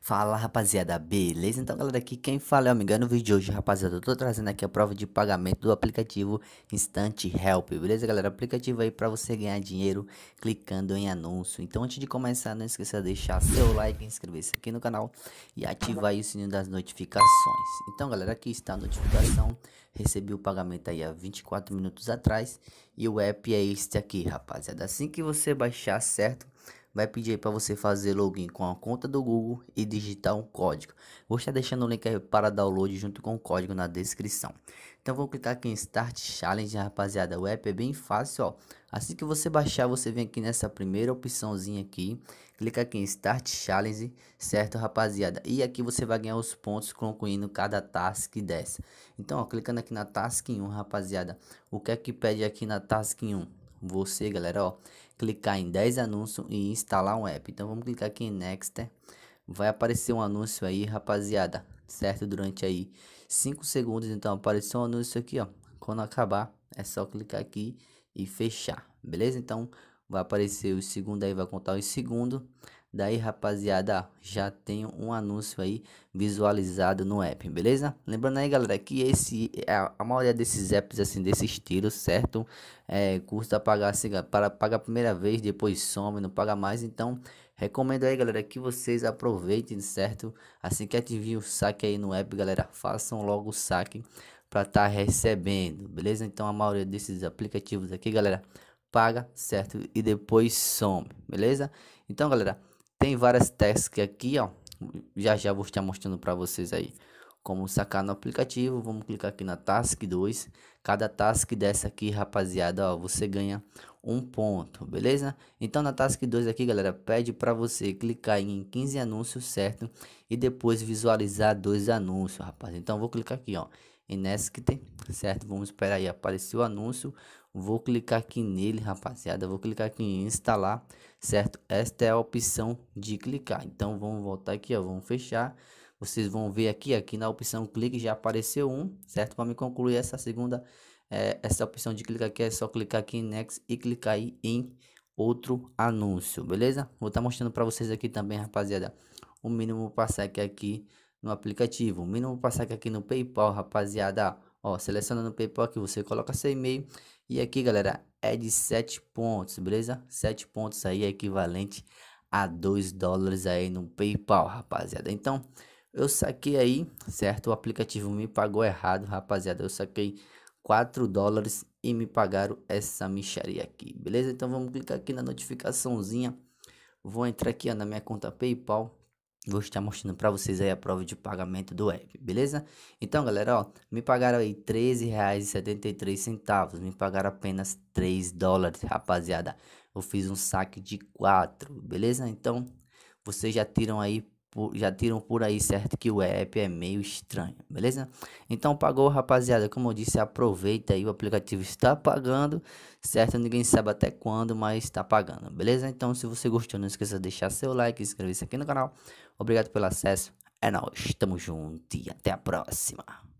Fala rapaziada, beleza? Então galera, aqui quem fala é o Miguel no vídeo de hoje, rapaziada, eu tô trazendo aqui a prova de pagamento do aplicativo Instant Help, beleza galera? Aplicativo aí pra você ganhar dinheiro clicando em anúncio. Então antes de começar, não esqueça de deixar seu like, inscrever-se aqui no canal e ativar o sininho das notificações. Então galera, aqui está a notificação, recebi o pagamento aí há 24 minutos atrás e o app é este aqui, rapaziada. Assim que você baixar, certo? vai pedir para você fazer login com a conta do Google e digitar um código. Vou estar deixando o link para download junto com o código na descrição. Então vou clicar aqui em Start Challenge, rapaziada. O app é bem fácil, ó. Assim que você baixar, você vem aqui nessa primeira opçãozinha aqui, clica aqui em Start Challenge, certo, rapaziada? E aqui você vai ganhar os pontos concluindo cada task dessa. Então, ó, clicando aqui na task 1, rapaziada, o que é que pede aqui na task 1? você, galera, ó, clicar em 10 anúncios e instalar um app. Então vamos clicar aqui em Next. Vai aparecer um anúncio aí, rapaziada, certo? Durante aí 5 segundos, então apareceu um anúncio aqui, ó. Quando acabar, é só clicar aqui e fechar, beleza? Então vai aparecer o segundo aí, vai contar os segundos. Daí, rapaziada, já tenho um anúncio aí visualizado no app, beleza? Lembrando aí, galera, que esse, a, é, a maioria desses apps, assim, desse estilo, certo? É, custa pagar, assim, para pagar a primeira vez, depois some, não paga mais. Então, recomendo aí, galera, que vocês aproveitem, certo? Assim que atingir o saque aí no app, galera, façam logo o saque para estar tá recebendo, beleza? Então, a maioria desses aplicativos aqui, galera, paga, certo? E depois some, beleza? Então, galera tem várias técnicas aqui, ó. Já já vou estar mostrando para vocês aí como sacar no aplicativo. Vamos clicar aqui na task 2. Cada task dessa aqui, rapaziada, ó, você ganha um ponto, beleza? Então na task 2 aqui, galera, pede para você clicar em 15 anúncios, certo? E depois visualizar dois anúncios, rapaz. Então vou clicar aqui, ó, em tem certo? Vamos esperar aí aparecer o anúncio. Vou clicar aqui nele, rapaziada. Vou clicar aqui em instalar, certo? Esta é a opção de clicar. Então vamos voltar aqui, ó, vamos fechar. Vocês vão ver aqui, aqui na opção clique já apareceu um, certo? Para me concluir essa segunda, é, essa opção de clicar aqui é só clicar aqui em next e clicar aí em outro anúncio, beleza? Vou estar tá mostrando para vocês aqui também, rapaziada, o mínimo passar aqui, aqui no aplicativo, o mínimo passar aqui no PayPal, rapaziada. Ó, selecionando no PayPal que você coloca seu e-mail. E aqui, galera, é de 7 pontos, beleza? 7 pontos aí é equivalente a 2 dólares aí no PayPal, rapaziada. Então, eu saquei aí, certo? O aplicativo me pagou errado, rapaziada. Eu saquei 4 dólares e me pagaram essa micharia aqui, beleza? Então, vamos clicar aqui na notificaçãozinha. Vou entrar aqui ó, na minha conta PayPal. Vou estar mostrando para vocês aí a prova de pagamento do app, beleza? Então, galera, ó, me pagaram aí R$13,73, me pagaram apenas 3 dólares, rapaziada. Eu fiz um saque de 4, beleza? Então, vocês já tiram aí já tiram por aí certo que o app é meio estranho, beleza? Então pagou, rapaziada, como eu disse, aproveita aí, o aplicativo está pagando, certo? Ninguém sabe até quando, mas está pagando, beleza? Então se você gostou, não esqueça de deixar seu like, inscrever-se aqui no canal. Obrigado pelo acesso. É nóis, tamo junto e até a próxima.